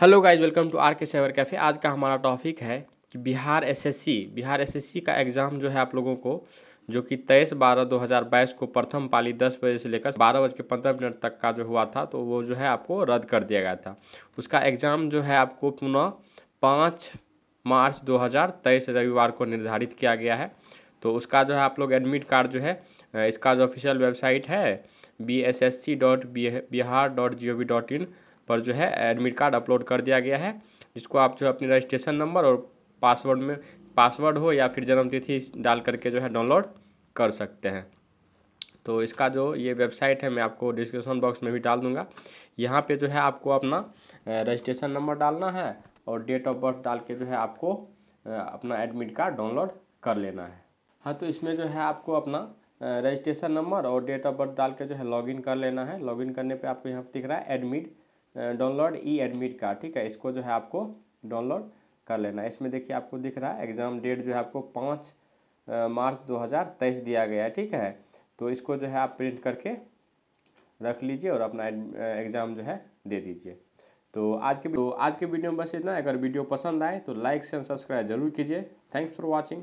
hello guys welcome to R K cyber cafe आज का हमारा टॉपिक है कि बिहार एसएससी बिहार एसएससी का एग्ज़ाम जो है आप लोगों को जो कि तेईस बारह दो हज़ार बाईस को प्रथम पाली दस बजे से लेकर बारह बज के पंद्रह मिनट तक का जो हुआ था तो वो जो है आपको रद्द कर दिया गया था उसका एग्ज़ाम जो है आपको पुनः पाँच मार्च दो हज़ार तेईस रविवार को निर्धारित किया गया है तो उसका जो है आप लोग एडमिट कार्ड जो है इसका जो ऑफिशियल वेबसाइट है B S S C dot B Bihar dot G O V dot in पर जो है एडमिट कार्ड अपलोड कर दिया गया है जिसको आप जो है अपने रजिस्ट्रेशन नंबर और पासवर्ड में पासवर्ड हो या फिर जन्मतिथि डाल करके जो है डाउनलोड कर सकते हैं तो इसका जो ये वेबसाइट है मैं आपको डिस्क्रिप्शन बॉक्स में भी डाल दूंगा यहाँ पे जो है आपको अपना रजिस्ट्रेशन नंबर डालना है और डेट ऑफ बर्थ डाल के जो है आपको अपना एडमिट कार्ड डाउनलोड कर लेना है हाँ तो इसमें जो है आपको अपना रजिस्ट्रेशन नंबर और डेट ऑफ बर्थ डाल के जो है लॉगिन कर लेना है लॉगिन करने पे आपको यहाँ पर दिख रहा है admit download E admit card ठीक है इसको जो है आपको डाउनलोड कर लेना इसमें देखिए आपको दिख रहा है एग्ज़ाम डेट जो है आपको पाँच मार्च 2023 दिया गया है ठीक है तो इसको जो है आप प्रिंट करके रख लीजिए और अपना एग्ज़ाम जो है दे दीजिए तो आज के तो आज के वीडियो में बस इतना अगर वीडियो पसंद आए तो लाइक से सब्सक्राइब जरूर कीजिए थैंक्स फॉर वॉचिंग